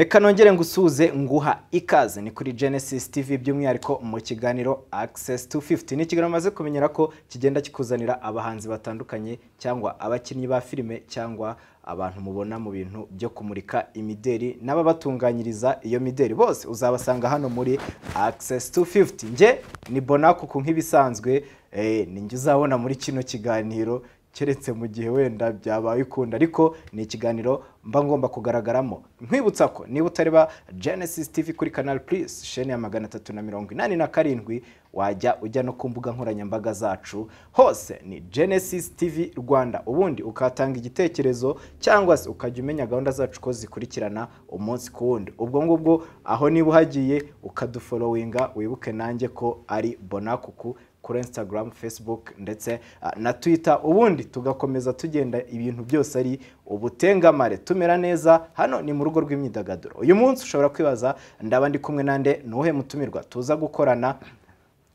reka nongere ngusuze nguha ikaze ni kuri genesis tv by'umwihariko mu kiganiro access 250 ni ikiganiro maze kumenyera ko kigenda kikuzanira abahanzi batandukanye cyangwa abakinnyi ba filime cyangwa abantu mubona mu bintu byo kumurika imideri n'ababatunganyiriza iyo mideri bose uzabasanga hano muri access 250 nge ni bonakuku nk'ibisanzwe eh, ni njye uzabona muri kino kiganiro keretse mu gihe wenda byabaye ukunda ariko ni ikiganiro mba ngomba kugaragaramo nkwibutsa ko niba utareba Genesis TV kuri kanari purisi sheni ya magana atatu na mirongo inani na karindwi wajya ujya no ku mbuga nkoranyambaga zacu hose ni Genesis TV rwanda ubundi ukatanga igitekerezo cyangwa se ukajya umenya gahunda zacu ko zikurikirana umunsi ku wundi ubwo ngubwo aho niba uhagiye ukadufolowinga wibuke nanjye ko ari bonakuku kuri Instagram Facebook ndetse ah, na Twitter ubundi tugakomeza tugenda ibintu byose ari ubutengamare tumera neza hano ni mu rugo rw'imyidagaduro uyu munsi ushobora kwibaza ndaba ndi kumwe nande nuhe mutumirwa tuza gukorana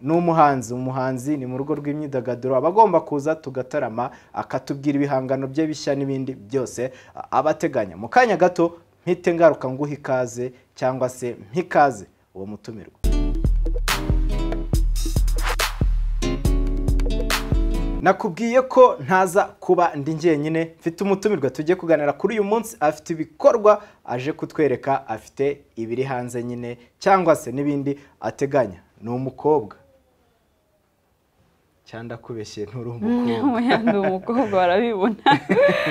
n'umuhanzi umuhanzi ni mu rugo rw'imyidagaduro aba agomba kuza tugatarama akatubwira ibihangano bye bishya n'ibindi byose ah, abateganya mu kanya gato mpite ngaruka nguha ikaze cyangwa se mpikaze uwo mutumirwa nakubwiye ko ntaza kuba ndi njyenyine mfite umutumirwa tujye kuganira kuri uyu munsi afite ibikorwa aje kutwereka afite ibiri hanze nyine cyangwa se n'ibindi ateganya ni umukobwa cyangwa kubeshye nturi umukobwa barabibona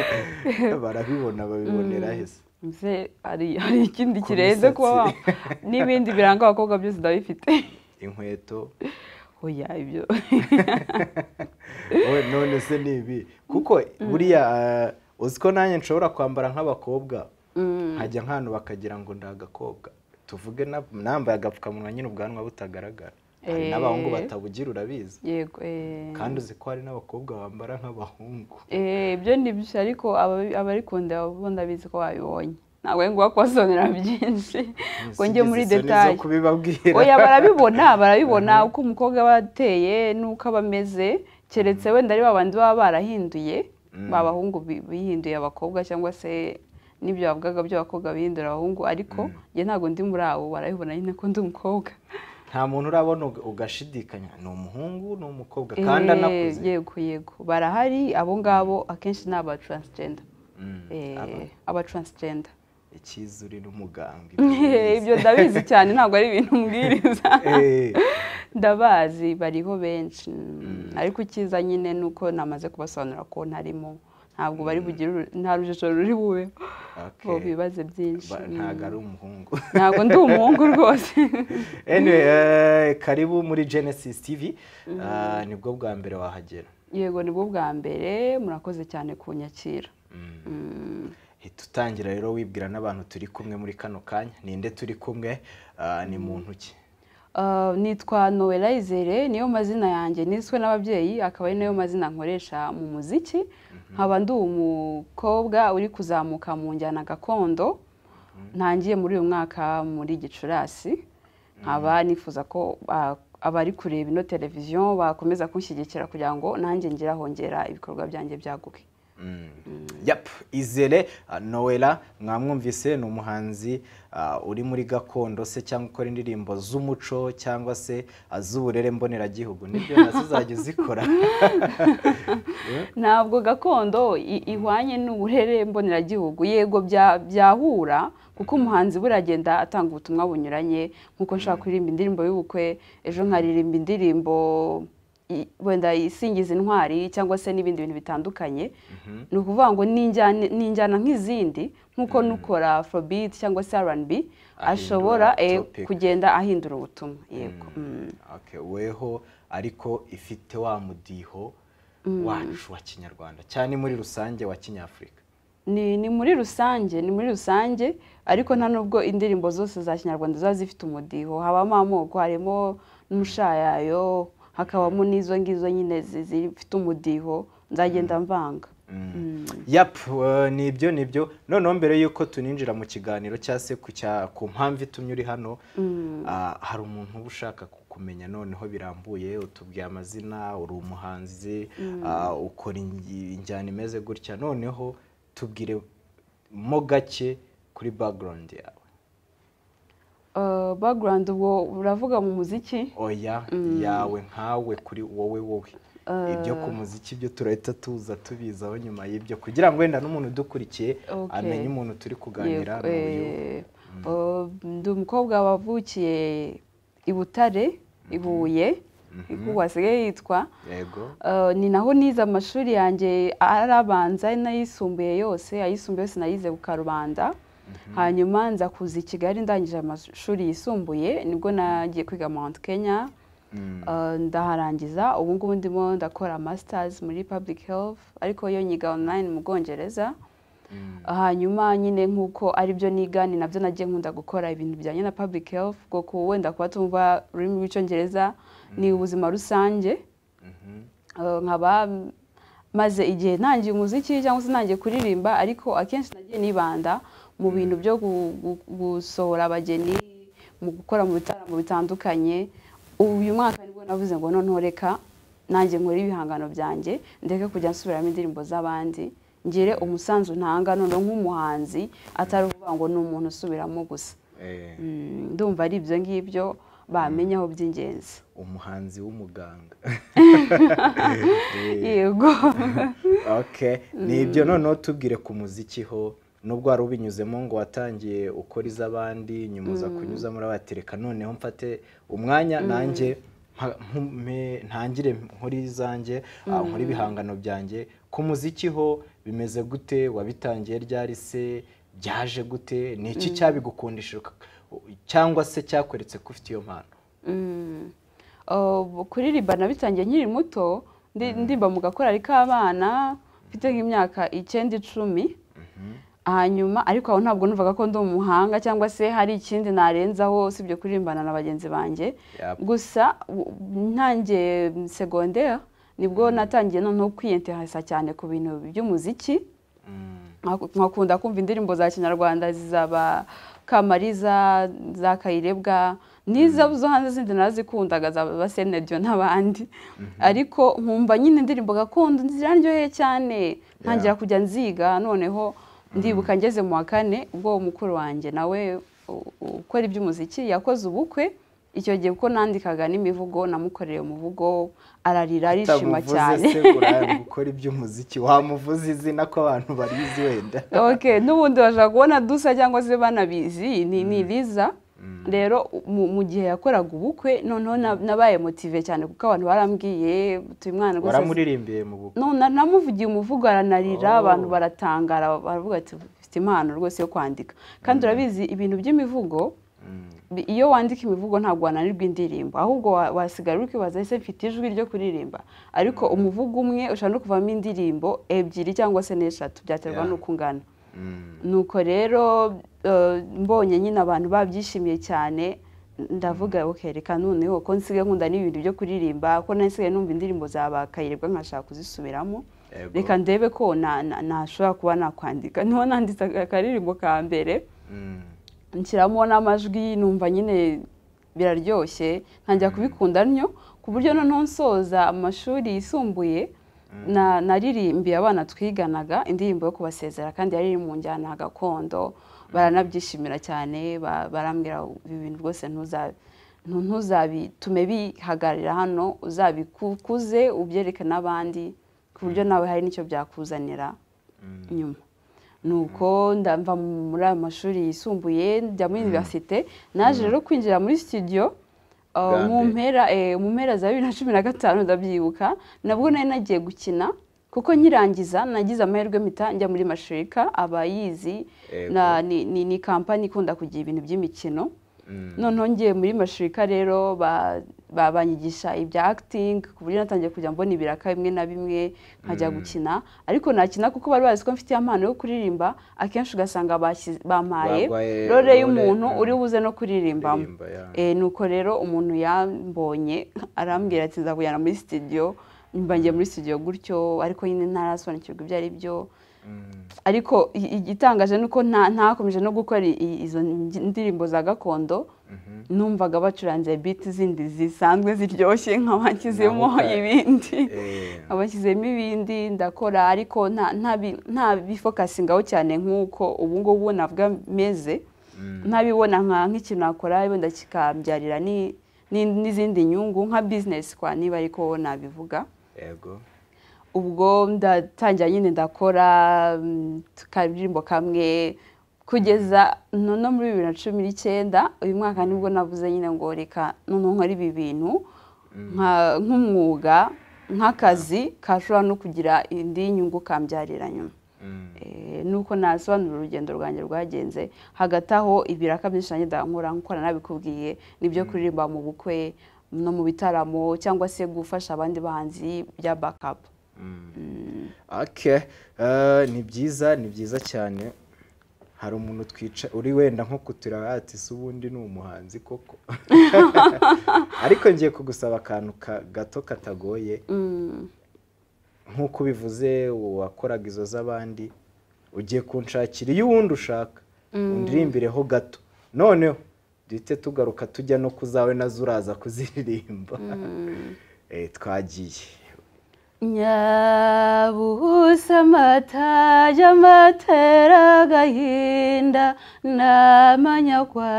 barabibona babibonera mm. heza hari ikindi kirenze kuba n'ibindi biranga abakobwa byose ndabifite inkweto oya ibyo none se ni ibi kuko mm. buriya eh, uzi ko nanjye nshobora kwambara nk'abakobwa nkajya mm. nk'ahantu bakagira ngo ndagakobwa tuvuge nambaye agapfukamunwa nyine ubwanwa butagaragara hari eh. n'abahungu batabugira urabizi eh. kandi uzi ko hari n'abakobwa bambara nk'abahungu ibyo ni byo ariko ababikunda baba babizi ko babibonye ntabwo ari ngombwa byinshi ngo njye muri detaye oya barabibona barabibona uko umukobwa aba ateye n'uko aba ameze keretse mm. wenda ari babandi baba barahinduye mm. abahungu bihinduye abakobwa cyangwa se n'ibyo bavugaga by'abakobwa bihindura abahungu ariko mm. njye ntabwo ndi muri abo barabibona nyine ko ndi umukobwa nta muntu urabona ugashidikanya ni umuhungu ni umukobwa eh, kandi anakuze yego yego barahari abo ngabo akenshi ni aba taransijenda eh, aba taransijenda icyiza uri n'umuganga ibyo ndabizi cyane ntabwo ari ibintu mbwiriza eh. ndabazi bariho benshi mm. ariko icyiza nyine ni uko namaze kubasobanurira ko ntarimo ntabwo bari mm. bugire nta rujijo ruri bube ngo bibaze byinshi ntabwo ari umuhungu ntabwo ndi umuhungu rwose eh, karibu muri genesis tv mm. ah, nibwo bwa mbere wahagera yego nibwo bwa mbere murakoze cyane kunyakira hita utangira rero wibwira n'abantu turi kumwe muri kano kanya ni nde turi kumwe ah, ni muntu ki ah, nitwa noella izere niyo mazina yanjye niswe n'ababyeyi akaba ari nayo mazina nkoresha mu muziki mhm. nkaba ndi umukobwa uri kuzamuka mu njyana gakondo mhm. ntangiye muri uyu mwaka muri gicurasi nkaba mhm. nifuza ko ah, abari kureba ino televiziyo bakomeza kunshyigikira kugira ngo nanjye ngera hongera ibikorwa byanjye byaguke Mm. yapu izere uh, nowela mwamwumvise ni umuhanzi uh, uri muri gakondo se cyangwa ukora indirimbo z'umuco cyangwa se uh, z'uburere mboneragihugu nibyo nazo uzajya uzikora ntabwo gakondo ihwanye n'uburere mboneragihugu yego byahura kuko umuhanzi buragenda atanga ubutumwa bunyuranye nk'uko nshaka kuririmba indirimbo y'ubukwe ejo nkaririmba indirimbo wenda isingiza intwari cyangwa se n'ibindi bintu bitandukanye mhm. ni ukuvuga ngo ni injyana nk'izindi nk'uko mhm. n'ukora afrobeat cyangwa se rnb ashobora eh, kugenda ahindura ubutumwa mm. yego mm. weho ariko ifite wa mudiho mm. wacu wa kinyarwanda cyane muri rusange wa kinyafurika ni muri rusange ni muri rusange ariko nta nubwo indirimbo zose za kinyarwanda ziba zifite umudiho habamo amoko harimo n'umushayayo hakabamo n'izo ngizo nyine zifite umudiho nzagenda mm. mvanga mm. mm. yapu uh, ni ibyo ni ibyo noneho mbere y'uko tuninjira mu kiganiro cyangwa se ku mpamvu itumye uri hano ah, hari umuntu uba ushaka kumenya noneho birambuye utubwiye amazina uri umuhanzi ah, ukora injyana imeze gutya noneho tubwire mo gake kuri bagarawundi yawe Uh, bagurawundi uwo uravuga mu muziki oya mm. yawe nkawe kuri wowe wowe uh. ibyo ku muziki byo turahita tuza tubizaho nyuma y'ibyo kugira ngo wenda n'umuntu udukurikiye amenye umuntu turi kuganira eh, mm. oh, ndi umukobwa wavukiye i butare i buye mm-hmm. wasigaye mm-hmm. yitwa uh, ni naho nize amashuri yanjye arabanza n'ayisumbuye yose ayisumbuye yose nayize ku karubanda Mhm. hanyuma nza kuza i kigali ndangije amashuri yisumbuye nibwo nagiye kwiga mount kenya mm. uh, ndaharangiza ubu ngubu ndimo ndakora masitazi muri public health ariko yo nyiga online mu bwongereza mm. hanyuma nyine nk'uko aribyo niga ni nabyo nagiye nkunda gukora ibintu bijyanye na public health kuko wenda kuba tumva ururimi rw'icyongereza mm. ni ubuzima rusange mhm. uh, nkaba maze igihe ntangiye umuziki cyangwa se ntangiye kuririmba ariko akenshi nagiye nibanda mu mm. bintu byo gusohora abageni mu gukora mu bitaramo bitandukanye uyu mwaka nibwo navuze ngo noneho nanjye nkore ibihangano byanjye ndeke kujya nsubiramo indirimbo z'abandi ngire umusanzu ntanga noneho nk'umuhanzi atari ukuvuga ngo ni umuntu usubiramo gusa eh. mm, ndumva ari ibyo ngibyo bamenyaho by'ingenzi mm. umuhanzi w'umuganga yego ni ibyo noneho tubwire ku muziki ho nubwo wari ubinyuzemo ngo watangiye ukora iz'abandi nyuma uza mm. muri urabatereka noneho mfate umwanya mm. nanjye ntangire nkore izanjye ah, mm. nkore ibihangano byanjye ku muziki ho bimeze gute wabitangiye ryari se byaje gute ni iki cyabigukundishije cyangwa se cyakweretse ko ufite iyo mpano kuririmba nabitangiye nkiri muto ndimba mu gakorari k'abana mfite nk'imyaka icyenda icumi mm-hmm. hanyuma ariko aho ntabwo numvaga ko ndi umuhanga cyangwa se hari ikindi narenzaho sibyo kuririmbana na bagenzi banjye gusa ntangiye segonderi nibwo mm. natangiye noneho kwiyenteresa cyane ku bintu by'umuziki mm. nkakunda kumva indirimbo za kinyarwanda zizaba kamariza za kayirebwa n'izo mm. zo hanze zindi narazikundaga za basenediyo n'abandi mm-hmm. ariko nkumva nyine indirimbo gakondo ziraryoheye cyane ntangira kujya nziga noneho ndibuka ngeze mu wa kane ubwo mukuru wanjye nawe ukora iby'umuziki yakoze ubukwe icyo gihe kuko nandikaga n'imivugo namukoreye umuvugo ararira arishima cyane gukora iby'umuziki wamuvuza izina ko abantu barizi wenda n'ubundi bashaka kubona dusa cyangwa se banabizi ni riza Mm. rero mu gihe yakoraga ubukwe noneho nabaye motive cyane kuko abantu barambwiye tuyimwana rwose waramuririmbiye mu bukwe namuvugiye umuvugo aranarira oh. abantu baratangara baravuga ati ufite impano rwose yo kwandika kandi mm. urabizi ibintu by'imivugo mm. iyo wandika imivugo ntabwo wananirwa indirimbo ahubwo wasigara uri kwibaza ese mfite ijwi ryo kuririmba ariko umuvugo umwe ushobora no kuvamo indirimbo ebyiri cyangwa se n'eshatu byaterwa n'uko ungana nuko rero mbonye nyine abantu babyishimiye cyane ndavuga mm-hmm. reka noneho ko nsigaye nkunda n'ibintu byo kuririmba ko nasigaye numva indirimbo za kayirebwa nkashaka kuzisubiramo reka ndebe ko nashobora kuba nakwandika niho nanditse akaririmbo ka mbere mm. nshyiramo n'amajwi numva nyine biraryoshye ntangira mm. kubikunda nnyo ku buryo noneho nsoza amashuri yisumbuye mm. naririmbiye abana twiganaga indirimbo yo kubasezera kandi yari iri mu njyana gakondo baranabyishimira cyane barambwira ibintu rwose ntuzabitume bihagararira hano uzabikuze ubyereke n'abandi ku buryo mm. nawe hari n'icyo byakuzanira mm. nyuma nuko mm. ndamva muri ayo mashuri yisumbuye njya muri univerisite naje rero kwinjira muri sitidiyo uh, eh, mu mpera za bibiri na cumi na gatanu ndabyibuka nabwo nari nagiye gukina kuko nkirangiza nagize amahirwe mpita njya muri mashirika abayizi ni kampani ikunda kugira ibintu by'imikino mm. noneho ngiye muri mashirika rero banyigisha ibya akitingi ku buryo natangiye kujya mbona ibiraka bimwe na bimwe nkajya mm. gukina ariko nakina kuko bari bazi ko mfite impano yo kuririmba akenshi ugasanga bampaye rore y'umuntu mm. uri buze no kuririmbamo eh, nuko rero umuntu yambonye arambwira ati nzakujyana muri sitidiyo mbangiye muri studio gutyo ariko nyine ntarasobanukirwa ibyo ari byo mm. ariko igitangaje ni uko ntakomeje no gukora izo ndirimbo za gakondo mm-hmm. numvaga bacuranze biti zindi zisanzwe ziryoshye nk'abashyizemo ibindi eh. abashyizemo ibindi ndakora ariko nta bifokasingaho cyane nk'uko ubu ngubu nabwo meze mm. ntabibona nk'ikintu nakora wenda kikabyarira n'izindi nyungu nka bizinesi kwa niba ariko nabivuga yego ubwo ndatangira nyine ndakora akaririmbo mm, kamwe kugeza no muri bibiri na cumi n'icyenda uyu mwaka nibwo navuze nyine ngo reka noneho nkora ibi bintu mm. nk'umwuga nk'akazi kashobora no kugira indi nyungu kambyarira nyuma mm. eh, nuko nasobanura urugendo rwanjye rwagenze hagati aho ibiraka byinshi nanjye ndakora nk'uko nanabikubwiye nibyo kuririmba mu bukwe no mu bitaramo cyangwa se gufasha abandi bahanzi bya bakapu mm. eh, ni byiza ni byiza cyane hari umuntu twica uri wenda nko kuturabati si ubundi ni umuhanzi koko ariko ngiye kugusaba akantu gato katagoye mm. nk'uko ubivuze wakoraga izo z'abandi ugiye kunshakira iyo uwundi ushaka mm. undirimbire gato noneho duhite tugaruka tujya no kuzawe nazo uraza kuziririmba mm. eh, twagiye nyabusa amata y'amatera agahinda n'amanyagwa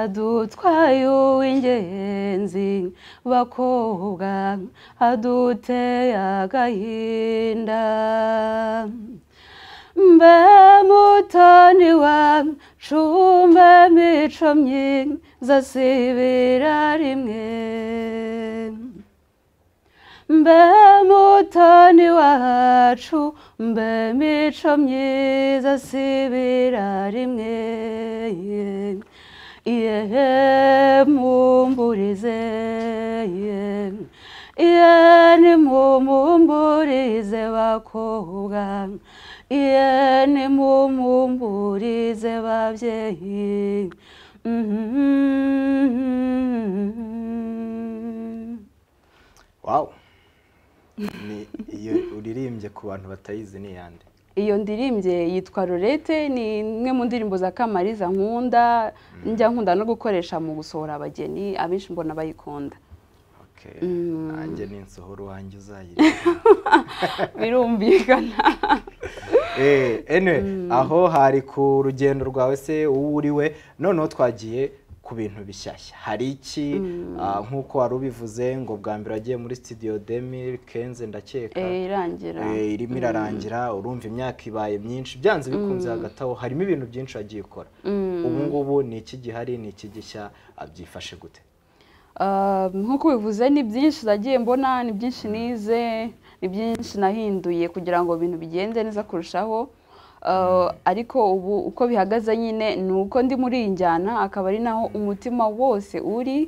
adutwaye uw'ingenzi bakobwa aduteye agahinda bamutoni wawe shumba mico myinga zasibira rimwe mbe mutoni wacu mbe mico myiza sibira rimwe iye nimumumburize babyeyi mm-hmm. wow iyo uririmbye ku bantu batayizi ni iyande iyo ndirimbye yitwa lorete ni imwe mu ndirimbo za kamariza nkunda mm. njya nkunda no gukoresha mu gusohora abageni abenshi mbona bayikunda mm. nanjye ni ninsohora wanjye uzayireba birumvikana Eh, ene aho hari ku rugendo rwawe se uwuriwe uriwe noneho twagiye ku bintu bishyashya hari iki mm. ah, nk'uko wari ubivuze ngo bwa mbere agiye muri studio demiri kenze ndakeka eh, eh, irimo mm. irarangira urumva imyaka ibaye myinshi byanze bikunze mm. hagati aho harimo ibintu byinshi wagiye ukora ubu ngubu ni iki gihari ni iki gishya byifashe gute Ehm, nk'uko ubivuze ni byinshi nagiye mbona ni byinshi nize ni byinshi nahinduye kugira ngo ibintu bigende neza kurushaho ehm, mm. ariko ubu uko bihagaze nyine ni uko ndi muri iyi njyana akaba ari naho umutima wose uri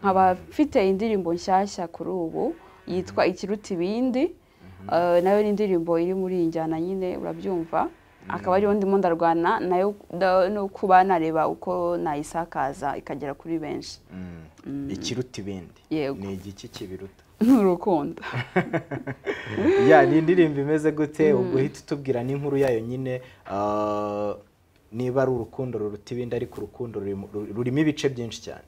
nkaba mfite indirimbo nshyashya kuri ubu yitwa mm. ikiruta ibindi mm-hmm. ehm, nayo ni indirimbo iri muri iyi njyana nyine urabyumva akaba ariyo ndimo ndarwana nayo no kuba nareba uko nayisakaza ikagera kuri benshi mm. Mm. ikiruta ibindi ni igiki kibiruta n'urukundo ya ni indirimbo imeze gute mm. uguhita utubwira n'inkuru yayo nyine ah, niba ari urukundo ruruta ibindi ariko urukundo rurimo ibice byinshi cyane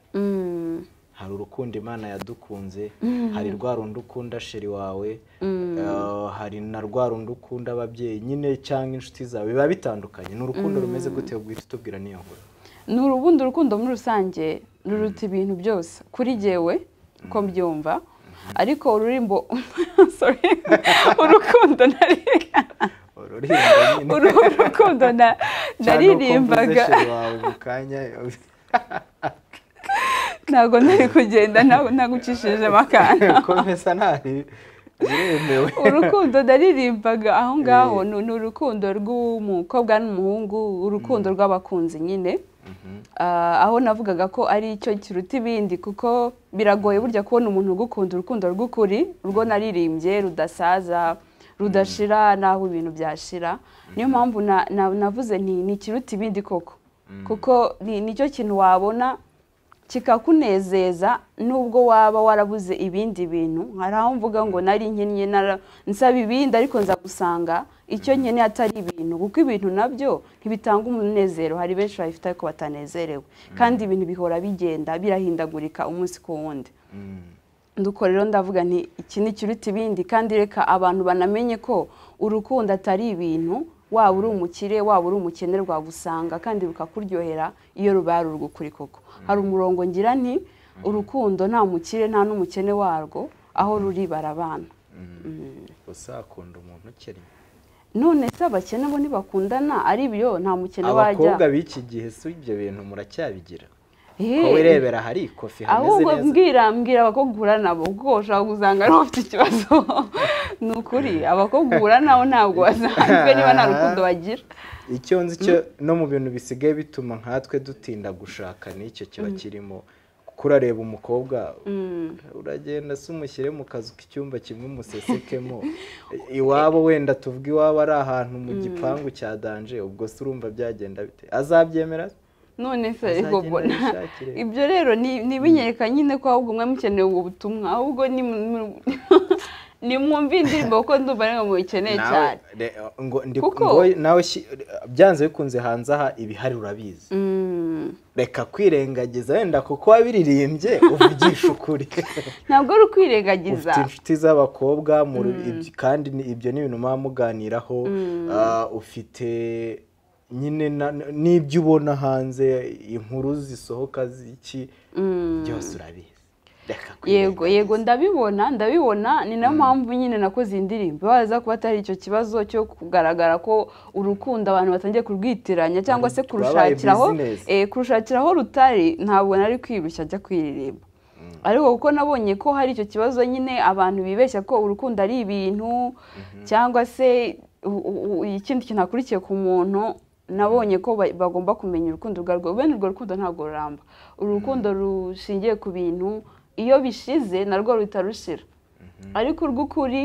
hari urukundo imana yadukunze mm. hari rwa rundi ukunda sheri wawe mm. eh, hari na rwa rundi ukunda ababyeyi nyine cyangwa inshuti zawe biba bitandukanye ni urukundo mm. rumeze gute guhita utubwira niyo nkuru ni urubundi urukundo muri rusange ruruta ibintu byose kuri jyewe ko mbyumva mm-hmm. ariko ururimbo urukundo urukundo naririmbaga ntabwo nari kugenda ntagukishije amakara urukundo naririmbaga aho ngaho eh. ni urukundo rw'umukobwa n'umuhungu urukundo mm. rw'abakunzi nyine mm-hmm. ah, aho navugaga ko ari cyo kiruta ibindi kuko biragoye burya kubona umuntu ugukunda urukundo rw'ukuri urwo mm-hmm. naririmbye rudasaza mm-hmm. rudashira n'aho ibintu byashira niyo mpamvu navuze ni ikiruta ibindi koko mm. kuko nicyo kintu wabona kikakunezeza nubwo waba warabuze ibindi bintu hari aho mvuga ngo nari nkennye nsaba ibindi ariko nza gusanga icyo nkeneye atari ibintu kuko ibintu nabyo ntibitanga umunezero hari benshi babifite ariko batanezerewe mm. kandi ibintu bihora bigenda birahindagurika umunsi ku wundi mm. duko rero ndavuga nti iki ni kiruta ibindi kandi reka abantu banamenye ko urukundo atari ibintu waba uri umukire waba uri umukene rwagusanga kandi rukakuryohera iyo rubaye urugukuri koko mm. hari umurongo ngira nti mm. urukundo nta mukire nta n'umukene warwo aho ruri barabana mm. usakunda umuntu ukennye none se abakene bo ntibakundana ari byo nta mukene wajya abakobwa b'iki gihe si ibyo bintu muracyabigira Eh. wowe irebera hari kofi ahubwo mbwira mbwira abakobwa uhura nabo kuko ushobora gusanga ariho bafite ikibazo ni ukuri abakobwa uhura nabo ntabwo basanzwe niba nta rukundo bagira icyo nzi cyo mm. no mu bintu bisigaye bituma nkatwe dutinda gushaka n'icyo kiba mm. kirimo kurareba umukobwa mm. uragenda se umushyire mu kazu k'icyumba kimwe umusesekemo iwabo wenda tuvuge iwabo ari ahantu mu gipangu cya danje ubwo se urumva byagenda bite azabyemera none se ariko mbona ibyo rero ntibinyereka nyine ko ahubwo mwe mukeneye ubwo butumwa ahubwo nimwumve indirimbo kuko ndumva ariyo mubikeneye cyane kuko nawe byanze bikunze hanze aha ibihari urabizi mm. reka kwirengagiza wenda kuko wabiririmbye uvugisha ukuri ntabwo ari ukwirengagiza ufite inshuti z'abakobwa mm. kandi ibyo ni ibintu muba muganiraho mm. ah, ufite nyine n'ibyo ubona hanze inkuru zisohoka z'iki mm. byose urabizi yego yego ndabibona ndabibona ni nayo mm. mpamvu nyine nakoze indirimbo baza kuba atari icyo kibazo cyo kugaragara ko urukundo abantu batangiye kurwitiranya cyangwa se mm. kurushakiraho eh, kurushakiraho rutari ntabwo nari kwirushya ajya kwiririmba ariko kuko nabonye ko hari icyo kibazo nyine abantu bibeshya ko urukundo ari ibintu mm-hmm. cyangwa se ikindi kintu hakurikiye ku muntu nabonye ko bagomba kumenya urukundo rwarwo bene urwo rukundo ntabwo ruramba urukundo mm. rushingiye ku bintu iyo bishize narwo ruhita rushira mm-hmm. ariko urw'ukuri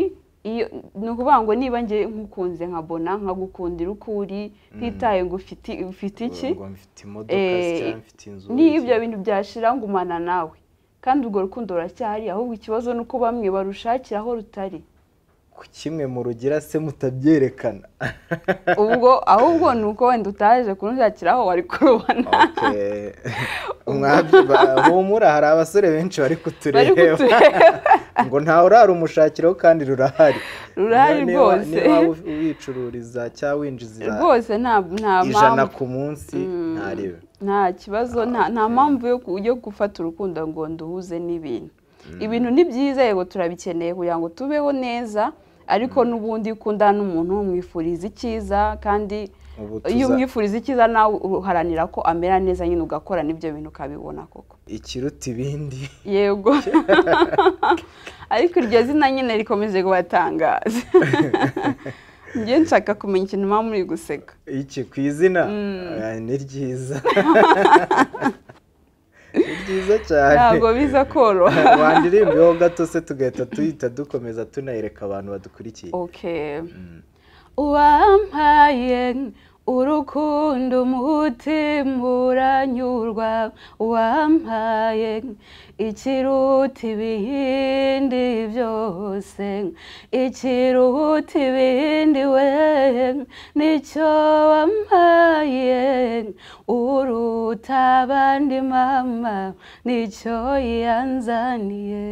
ni ukuvuga ngo niba njye nkukunze nkabona bona nkagukundira uko uri mm. ntitaye ngo ufite iki eh, niyo ibyo bintu byashira ngumana nawe kandi urwo rukundo ruracyahari ahubwo ikibazo ni uko bamwe barushakira aho rutari ku kimwe mu rugira se mutabyerekana ubwo ahubwo ni uko wenda utaje kunshakiraho wari kurubona humura hari abasore benshi bari kutureba ngo ntawe urara umushakiraho kandi rurahari rurahari rwose niba wicururiza cyangwa winjiza ijana ku munsi mm. ntarebe nta kibazo nta mpamvu yo gufata urukundo ngo nduhuze n'ibintu mm. ibintu ni byiza yego turabikeneye kugira ngo tubeho neza ariko n'ubundi ukunda n'umuntu umwifuriza icyiza kandi iyo umwifuriza icyiza nawe uharanira ko amera neza nyine ugakora n'ibyo bintu ukabibona koko ikiruta ibindi yego ariko iryo zina nyine rikomeje kubatangaza njye nshaka kumenya ikintu muba muri guseka iki ku izina mm. ni ryiza ni byiza cyane ntabwo biza koroha wandirimbeho gato se tugahita tuyita dukomeza tunayereka abantu badukurikiye mm. uwampaye urukundo umutima uranyurwa wampaye ikiruta ibindi byose ikiruta ibindi we nicyo wampaye uruta abandi mama nicyo yanzaniye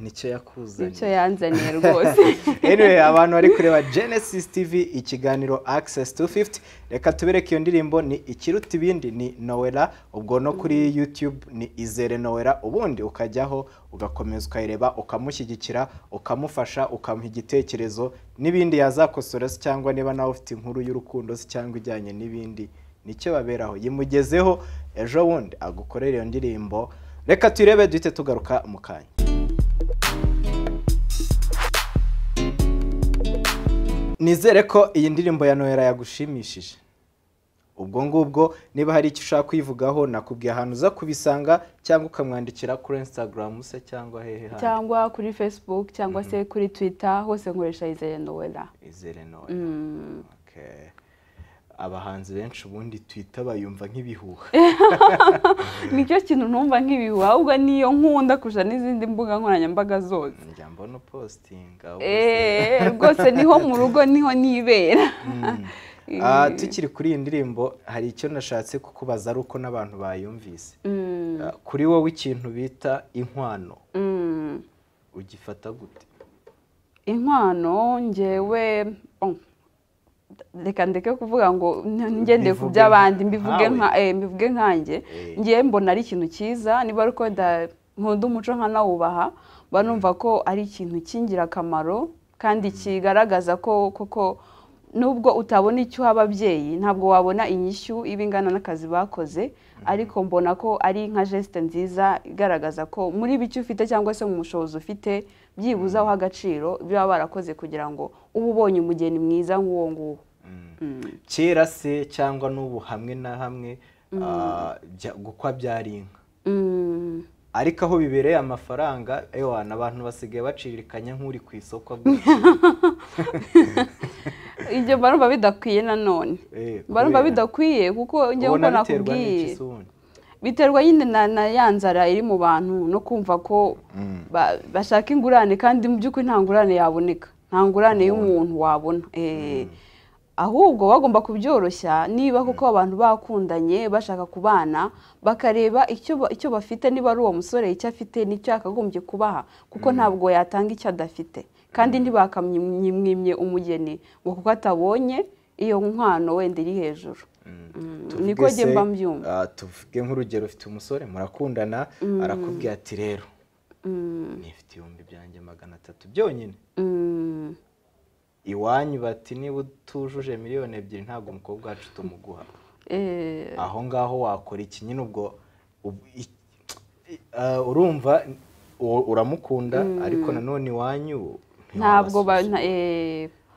nicyo yakuzaniye nicyo yanzaniye rwose anyway abantu bari kureba genesis tv ikiganiro access 250 reka tubereke iyo ndirimbo ni ikiruta ibindi ni nowela ubwo no kuri mm-hmm. youtube ni izere nowela ubundi ukajyaho ugakomeza ukayireba ukamushyigikira ukamufasha ukamuha igitekerezo n'ibindi yazakosora se cyangwa niba nawe ufite inkuru y'urukundo se cyangwa ijyanye n'ibindi nicyo baberaho yimugezeho ejo bundi agukorera iyo ndirimbo reka turebe duhite tugaruka mu kanya nizere ko iyi ndirimbo ya nohera yagushimishije ubwo ngubwo niba hari icyo ushaka kuyivugaho nakubwiye ahantu uza kubisanga cyangwa ukamwandikira kuri Instagram se cyangwa hehe cyangwa kuri facebook cyangwa se mhm. kuri twitter hose nkoresha izere nohera izere nohera mm. abahanzi benshi ubundi twita bayumva nk'ibihuha nicyo kintu numva nk'ibihuha ahubwo niyo nkunda kurusha n'izindi mbuga nkoranyambaga zose njya mbona upositinga eh, rwose niho mu rugo niho nibera mm. ah, eh. tukiri kuri iyi ndirimbo hari icyo nashatse kukubaza ari uko n'abantu bayumvise mm. ah, kuri wowe ikintu bita inkwano mm. ugifata gute inkwano ngewe oh, reka ndeke kuvuga ngo ngende ku by'abandi mbivuge nka mbivuge nkanjye eh. ngiye mbona ari ikintu cyiza niba ari uko nkunda umuco nkanawubaha banumva ko ari ikintu cy'ingirakamaro kandi hmm. kigaragaza ko koko nubwo utabona icyo ababyeyi ntabwo wabona inyishyu iba ingana n'akazi bakoze hmm. ariko mbona ko ari nka jesite nziza igaragaza ko muri bike ufite cyangwa se mu bushobozi ufite byibuze aho mm. agaciro biba barakoze kugira ngo uba ubonye umugeni mwiza nk'uwo nguwo mm. Mm. kera se cyangwa n'ubu hamwe na hamwe ah, gukwa byari inka ariko aho bibereye amafaranga ewana abantu basigaye bacirikanya nk'uri ku isoko ibyo mba bidakwiye nanone eh, mba bidakwiye kuko njyewe uko nakubwiye biterwa nyine na ya nzara iri mu bantu no kumva ko mm. bashaka ingurane kandi mu by'ukuri nta ngurane yaboneka nta ngurane y'umuntu wabona eh. mm. ahubwo bagomba kubyoroshya niba kuko mm. abantu bakundanye bashaka kubana bakareba icyo bafite niba ari uwo musore icyo afite n'icyo yakagombye kubaha kuko ntabwo yatanga icyo adafite kandi ntibakamwimye umugeni ngo kuko atabonye iyo nkwano wenda iri hejuru Mm. niko mba mbyumva ah, tuvuge nk'urugero ufite umusore murakundana mm. arakubwira ati rero mm. nifite ibihumbi byanjye magana atatu byonyine iwanyu bati niba utujuje miliyoni ebyiri ntabwo umukobwa wacu tumuguha eh. aho ngaho wakora iki nyine ubwo ah, urumva uramukunda ariko nanone iwanyu ntabwo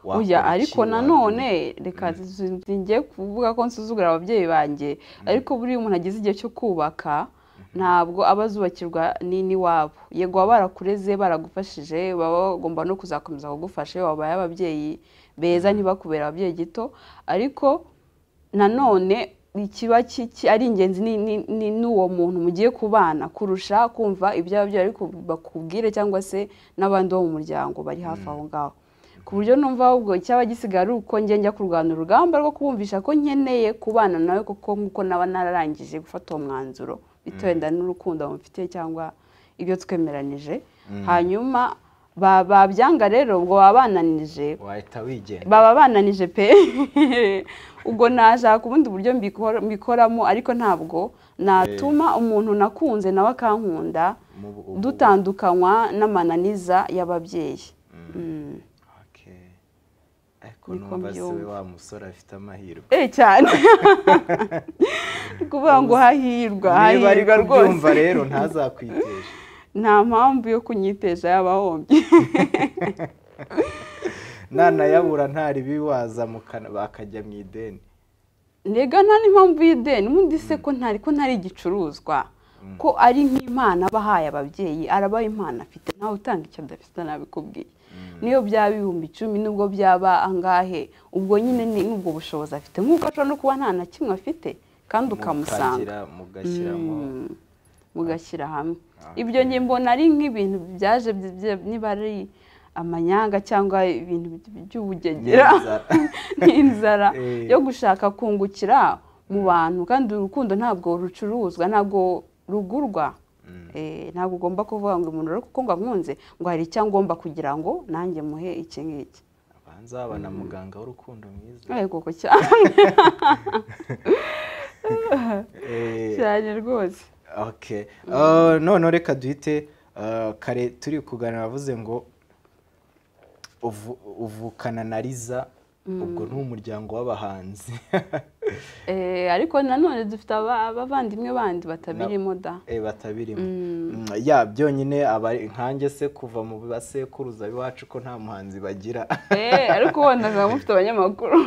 oya ariko nanone reka mm. ngiye kuvuga ko nsuzugura ababyeyi banjye mm. ariko buriya umuntu agize igihe cyo kubaka mm-hmm. ntabwo aba azubakirwa n'iwabo yego baba barakureze baragufashije baba bagomba no kuzakomeza kugufasha wabaye ababyeyi beza mm. ntibakubere ababyeyi gito ariko nanone ikiba ari ingenzi ni n'uwo muntu mugiye kubana kurusha kumva ibyo ababyeyi bakubwire cyangwa se n'abandi bo mu muryango bari hafi aho ngaho ku buryo numva ahubwo icyaba gisigaye ari uko njye njya kurwana urugamba rwo kubumvisha ko nkeneye kubana nawe kuko nk'uko naba nararangije gufata uwo mwanzuro bitewe mm. n'urukundo bamufitiye cyangwa ibyo twemeranije mm. hanyuma babyanga rero ubwo baba bananije baba bananije pe ubwo nashaka ubundi buryo mbikoramo ariko ntabwo natuma eh. umuntu nakunze nawe akankunda dutandukanywa n'amananiza y'ababyeyi mm. numva siwe wa musore afite amahirwe eh cyane ni kuvuga ngo hahirwa hahirwa niba kubyumva rero ntazakwiteje nta mpamvu yo kunyiteza yabahombye nanayabura ntari biwaza bakajya mu ideni mbega nta n'impamvu y'ideni ubundi se mm. ko ntari ko ntari igicuruzwa mm. ko ari nk'impano aba ababyeyi araba impano afite nawe utanga icyo adafite nabikubwiye niyo byaba ibihumbi icumi nubwo byaba angahe ubwo nyine ni ubwo bushobozi afite nk'uko ashobora no kuba nta na kimwe afite kandi ukamusanga mugashyira mm, hamwe ah, ibyo nge mbona ari nk'ibintu byaje niba ari amanyanga cyangwa ibintu by'ubugegera n'inzara eh. yo gushaka kungukira mu bantu kandi urukundo ntabwo rucuruzwa ntabwo rugurwa Mm. Eh, ntabwo ugomba kuvuga ngo umuntu rero kuko ngo amwunze ngo hari icyo ngomba kugira ngo nanjye muhe iki ngiki nzabana muganga w'urukundo mwiza eh, koko cyane eh, cyane rwose oh, noneho reka duhite kare turi kuganira avuze ngo uvukana na riza Mm. ubwo ni umuryango w'abahanzi eh, ariko nanone dufite abavandimwe bandi batabirimo da eh, batabirimo mm. mm, ya byonyine nkanjye se kuva mu basekuruza iwacu ko nta muhanzi bagira eh, ariko wenda mufite abanyamakuru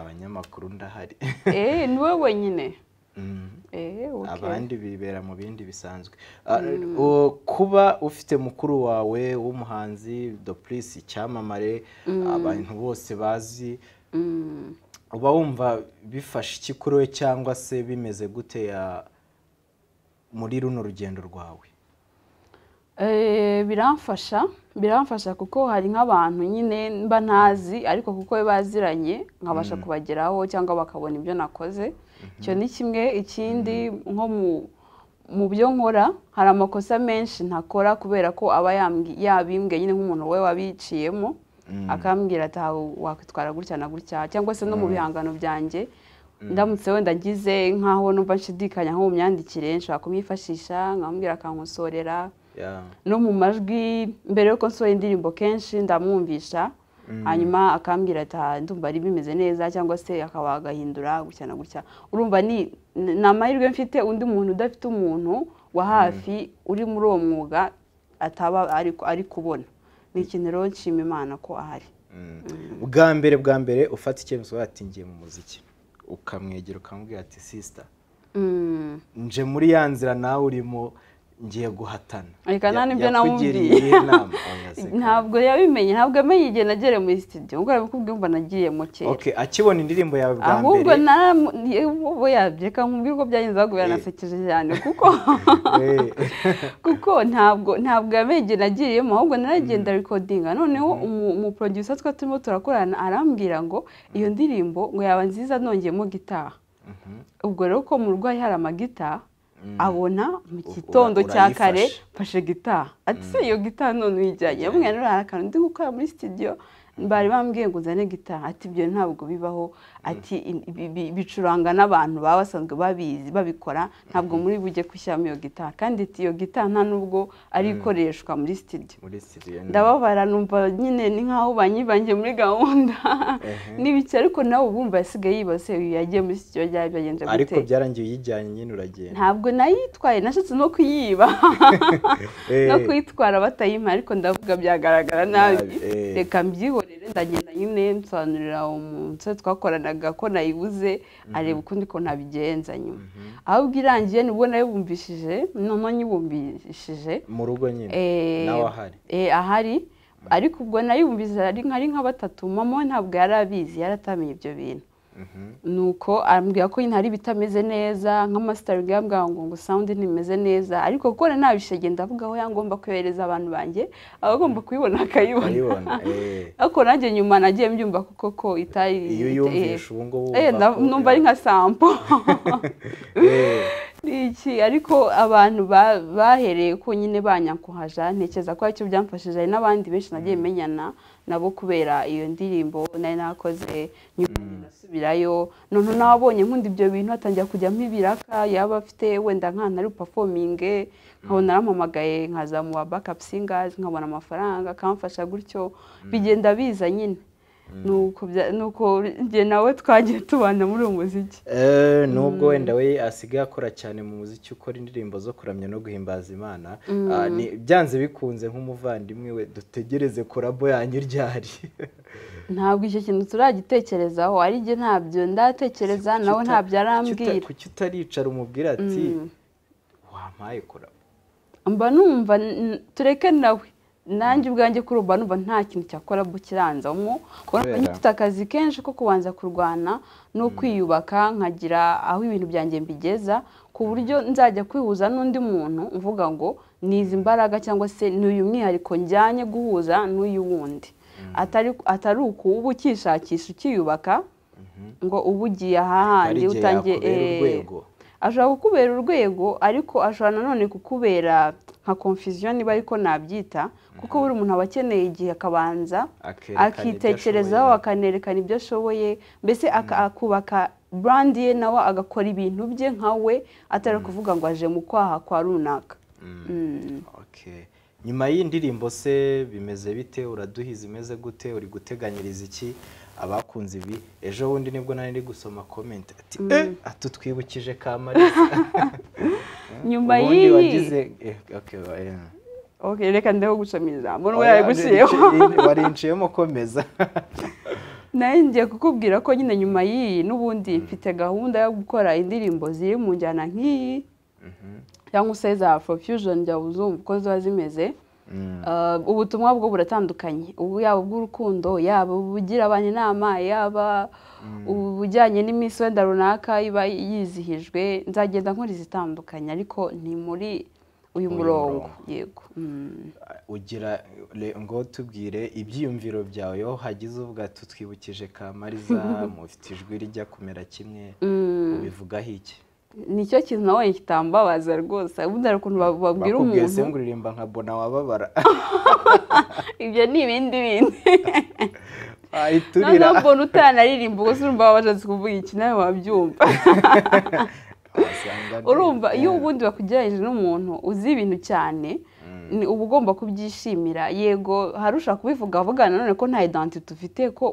abanyamakuru ndahari ni wowe wenyine Mm. Eh, abandi bibera mu bindi bisanzwe ah, mm. kuba ufite mukuru wawe w'umuhanzi dopurise icyamamare mm. abantu bose bazi uba wumva bifashe iki kuri we cyangwa se bimeze gute muri runo rugendo rwawe eh, biramfasha biramfasha kuko hari nk'abantu nyine mba ntazi ariko kuko baziranye nkabasha kubageraho cyangwa bakabona ibyo nakoze icyo mm-hmm. ni kimwe ikindi nko mu byo nkora hari amakosa menshi ntakora kubera ko aba yabimbwe nyine nk'umuntu we wabiciyemo mm. akambwira ati wakwitwara gutya na gutya cyangwa se no mu mm. bihangano byanjye mm. ndamutse wenda ngize nk'aho numva nshidikanya nko mu myandikire nshobora kumwifashisha nkamubwira akankosorera no mu majwi mbere y'uko nsohora indirimbo kenshi ndamwumvisha Mm. hanyuma akambwira ati ndumva ari bimeze neza cyangwa se akaba agahindura gutya na gutya urumva ni amahirwe mfite undi muntu udafite umuntu wa mm. hafi uri muri uwo mwuga ataba ari kubona ni ikintu rero nshima imana ko ahari mm. bwa mbere bwa mbere ufata icyemezo watingiye mu muziki ukamwegera ukamubwira ati sisita nje muri ya nzira nawe urimo ngiye guhatana nibyo namubwiye ntabwo yabimenye ntabwo amenye igihe nagere muri sitidiyo ubwo yabikubwiye umva nagiye mu kera akibona indirimbo yawe bwa mbere ahubwo ubu yabyeka nkubwire uko byagenze ahubwo biranasekeje eh. cyane kuko eh. kuko ntabwo ntabwo yamenye igihe nagiyemo ahubwo naragenda mm. rekodinga noneho mm-hmm. umuproducer twa turimo turakorana arambwira ngo iyo mm. ndirimbo ngo yaba nziza nongeyemo gitaha mm-hmm. ubwo rero ko mu rwayi hari amagitaha Mm. abona mu gitondo cya kare mfashe gitaha ati se mm. iyo gitari none uyijyanye yamubwira nuriya akantu ndi gukora muri sitidiyo bari bambwiye ngo uzane gitari ati ibyo ntabwo bibaho ati bicuranga n'abantu baba basanzwe babizi babikora ntabwo mm-hmm. muri bujye kwishyiramo iyo gitari kandi iyo gitari nta n'ubwo ari mm. ikoreshwa muri sitidiyo ndababara numva nyine ni nk'aho banyibangiye muri gahunda uh-huh. n'ibiki ariko nawe ubumva yasigaye yibaze yagiye muri sitidiyo ryari byagenze gute ariko byarangiye uyijyanye nyine uragenda ntabwo nayitwaye nashatse no kuyiba no kuyiba eh. kuyitwara batayima ariko ndavuga byagaragara nabi eh. reka mbyihorere ndagenda nyine nsobanurira umusore twakoranaga ko nayibuze mhm. areba ukundi ko nabigenza nyuma mhm. ahubwo irangiye nibwo nayibumbishije noneho nyibumbishije mu rugo nyine eh, nawe ahari eh, ahari mhm. ariko ubwo nayibumbishije ari nka batatu mama we ntabwo yari abizi yari ibyo bintu nuko arambwira ko nyine hari ibitameze neza nk'amasitari yambwira ngo ngo sawundi ntimeze neza ariko kuko nabishegenda ndavuga aho yangomba kohereza abantu banjye aba agomba kuyibona akayibona eh. ariko nanjye nyuma nagiye mbyumva kuko ko itari iyo uyumvisha eh, ubu ngubu eh, numva ari nka sampo ni iki ariko abantu bahereye ko nyine banyakuhaja ntekereza ko aricyo byamfashije hari n'abandi benshi nagiye mm. menyana nabo kubera iyo ndirimbo nari nakoze nyuma mm. nasubirayo none nabonye nkunda ibyo bintu atangira kujyamo ibiraka yaba afite wenda nk'ahantu ari bupafominge nkabona mm. arampamagaye nkazamuha bakapu singazi nkabona amafaranga akamfasha gutyo bigenda biza nyine Mm. nuko njye nawe twagiye tubana muri umuziki eh, mm. nubwo wenda we asigaye akora cyane mu muziki ukora indirimbo zo kuramya no guhimbaza imana mm. ah, byanze bikunze nk'umuvandimwe we dutegereze korabo yanjye ryari ntabwo icyo kintu turagitekerezaho ari njye ntabyo ndatekereza nawe ntabyo arambwira kuki utaricara umubwira ati wampaye korabo mba numva tureke nawe nanjye ubwanjye kuri ubu numva nta kintu cyakora bukiranzamo mfite akazi kenshi ko kubanza kurwana no hmm. kwiyubaka nkagira aho ibintu byanjye mbigeza ku hmm. buryo nzajya kwihuza n'undi muntu mvuga ngo nizi hmm. imbaraga cyangwa se n'uyu mwihariko njyanye guhuza n'uyu wundi atari uku uba ukishakisha ukiyubaka ngo uba ugiye aha handi utangiye ashobora kukubera urwego ariko ashobora nanone kukubera nka confusion niba ariko nabyita kuko mhm. buri muntu aba akeneye igihe akabanza akitekerezaho akanerekana ibyo ashoboye mbese mhm. akubaka burandi ye nawe agakora ibintu bye nka we atari mhm. kuvuga ngo aje mu kwaha kwa runaka mm. nyuma y'indirimbo se bimeze bite uraduhiza imeze gute uri guteganyiriza iki abakunze ibi ejo bundi nibwo nari gusoma komenti ati mm. eee eh, atutwibukije kamarisa nyuma y'iyi wagize eh, reka ndeho gusoma ijambo oh, n'uwo yayiguciyeho warinciyemo komeza nawe ngiye kukubwira ko nyine nyuma y'iyi n'ubundi mm. mfite gahunda yo gukora indirimbo ziri mu njyana nk'iyi mm-hmm. cyangwa se za afro fusion jya uzumva uko ziba zimeze Mm. Uh, ubutumwa bwo buratandukanye ubu yaba ubw'urukundo yaba ubugira abantu inama yaba mm. ubujyanye n'iminsi wenda runaka iba yizihijwe nzagenda nkora zitandukanye ariko ni muri uyu murongo yego mm. uh, ugira ngo tubwire ibyiyumviro byawe iyo hagize ubwo tutwibukije kamariza mufite ijwi rijya kumera kimwe ubivugaho iki nicyo kintu nawe kitambabaza rwose ubundi hari ukuntu babwira umuntu bakubwiye ngo uririmba nka bona wababara ibyo ni ibindi bindi wayiturira noneho utanaririmba ubwo urumva baba kuvuga iki nawe wabyumva urumva iyo ubundi bakugereranyije n'umuntu uzi ibintu cyane uba ugomba kubyishimira yego harushaka kubivuga avugana none ko nta idantite ufite ko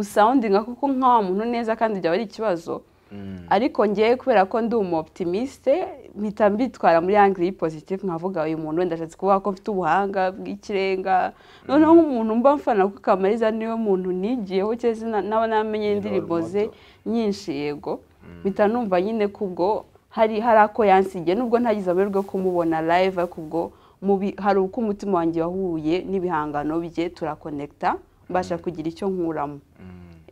usawundinga kuko nk'awa muntu neza kandi byaba ari ikibazo Mm. ariko ngewe kubera ko ndi umu optimisite mpita mbitwara muri angire positive nkavuga uyu muntu wenda ashatse kuvuga ko mfite ubuhanga bw'ikirenga mm. noneho nk'umuntu mba mfana kuko kamariza niwe muntu nigiyeho cyangwa nawe namenye indirimbo ze nyinshi yego mm. mpita numva nyine kubwo hari hari ako yansigiye nubwo ntagize amahirwe yo kumubona live ariko ubwo hari uko umutima wanjye wahuye n'ibihangano bye turakonekita mbasha kugira icyo nkuramo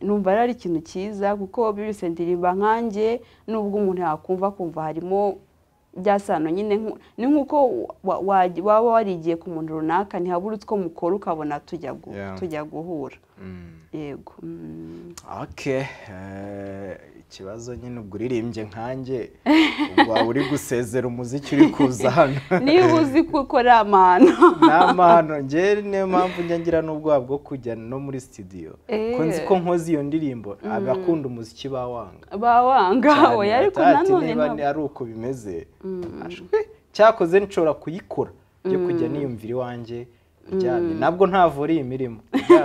numva ari ikintu cyiza kuko birusi ndirimba nkanjye nubwo umuntu yakumva kumva harimo byasano nyine ni nk'uko waba warigiye ku muntu runaka ntihabura utwo mukora ukabona tujya guhura Mm. yego mm. Oke eh, ikibazo nyine ubwo uririmbye nkanjye waba uri gusezera umuziki uri kuza hano niba uzi kuko ari amahano ni amahano ngewe niyo mpamvu njya ngira n'ubwoba bwo kujya no muri sitidiyo ko nzi ko eh. nkoze iyo ndirimbo mm. abakunda umuziki bawanga bawanga oya ariko nanone niba ari uko bimeze eh, cyakoze nshobora kuyikora yo kujya niyumvira iwanjye uryamye mm. nabwo ntavura iyi mirimo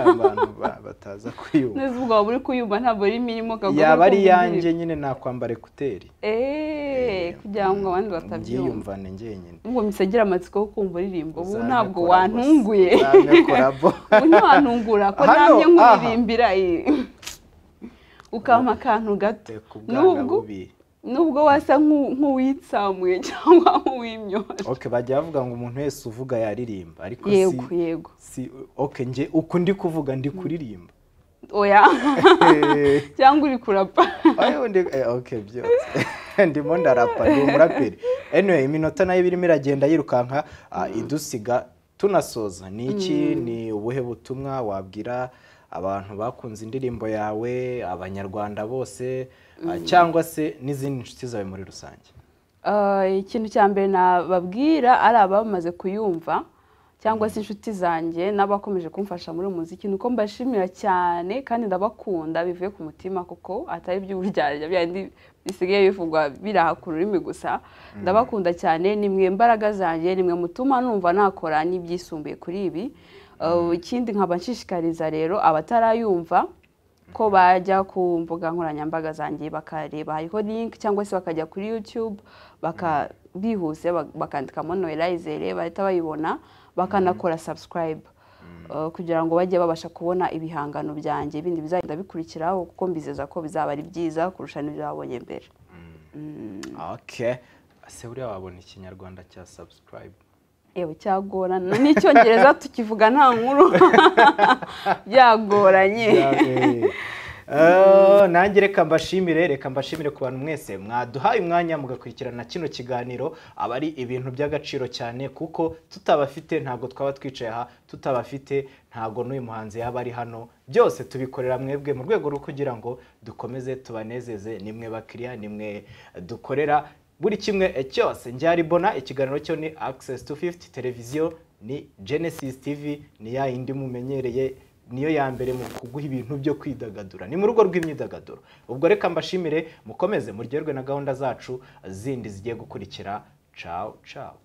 abantu bataza kuyumva neza ubwo waba uri kuyumva ntabwo ari imirimo yaba ari iyanjye nyine nakwambara ekuteri eh, eh, kugira ngo abandi batabyumva njyenyine ngo misegere amatsiko yo kumva uririmba ubu ntabwo wantunguye ubu ntiwantungura ko namwe nkuririmbira ukampa akantu gato nubwo nubwo wasa nk'uwitsamuye cyangwa nk'uwimyore bajya bavuga ngo umuntu wese uvuga yaririmba ariko si oke njye uku ndi kuvuga ndi kuririmba oya cyangwa uri kurapa eh, oke byose ndimo ndarapa ni umuraperi anyway iminota nayo irimo iragenda yirukanka ah, mm. idusiga tunasoza ni iki mm. ni ubuhe butumwa wabwira abantu bakunze indirimbo yawe abanyarwanda bose ah, cyangwa se n'izindi nshuti zawe muri rusange ah, ikintu cya mbere nababwira ari abamaze kuyumva cyangwa se inshuti zanjye n'abakomeje kumfasha muri muziki ni uko mbashimira cyane kandi ndabakunda bivuye ku mutima kuko atari iby'uburyarya byandi bisigaye bivugwa biraha ku rurimi gusa mm. ndabakunda cyane ni mwe mbaraga zanjye ni mwe mutuma numva nakora n'ibyisumbuye kuri ibi Eh, ikindi nkaba nshishikariza rero abatarayumva ko bajya ku mbuga nkoranyambaga zanjye bakareba hariho link cyangwa se bakajya kuri youtube bihuse bakandikamo noelizere bahita bayibona bakanakora subscribe mm. eh, kugira ngo bajye babasha kubona ibihangano byanjye ibindi bizagenda bikurikiraho kuko mbizeza ko bizaba ari byiza kurusha n'ibyo babonye mbere mm. mm. ase uriya wabona ikinyarwanda cya subscribe yewe cyagorana n'icyongereza tukivuga nta nkuru byagoranye oh, nanjye reka mbashimire reka mbashimire ku bantu mwese mwaduhaye umwanya mugakurikirana kino kiganiro aba ari ibintu by'agaciro cyane kuko tutabafite ntabwo twaba twicaye aha tutabafite ntabwo n'uyu muhanzi yaba ari hano byose tubikorera mwebwe mu rwego rwo kugira ngo dukomeze tubanezeze nimwe bakiriya nimwe dukorera buri kimwe eh, cyose njyari bona ikiganiro cyo ni access to 50 televiziyo ni genesis tv ni ya yindi mumenyereye niyo ya mbere mu kuguha ibintu byo kwidagadura ni mu rugo rw'imyidagaduro ubwo reka mbashimire mukomeze muryoherwe na gahunda zacu zindi zigiye gukurikira cawu cawu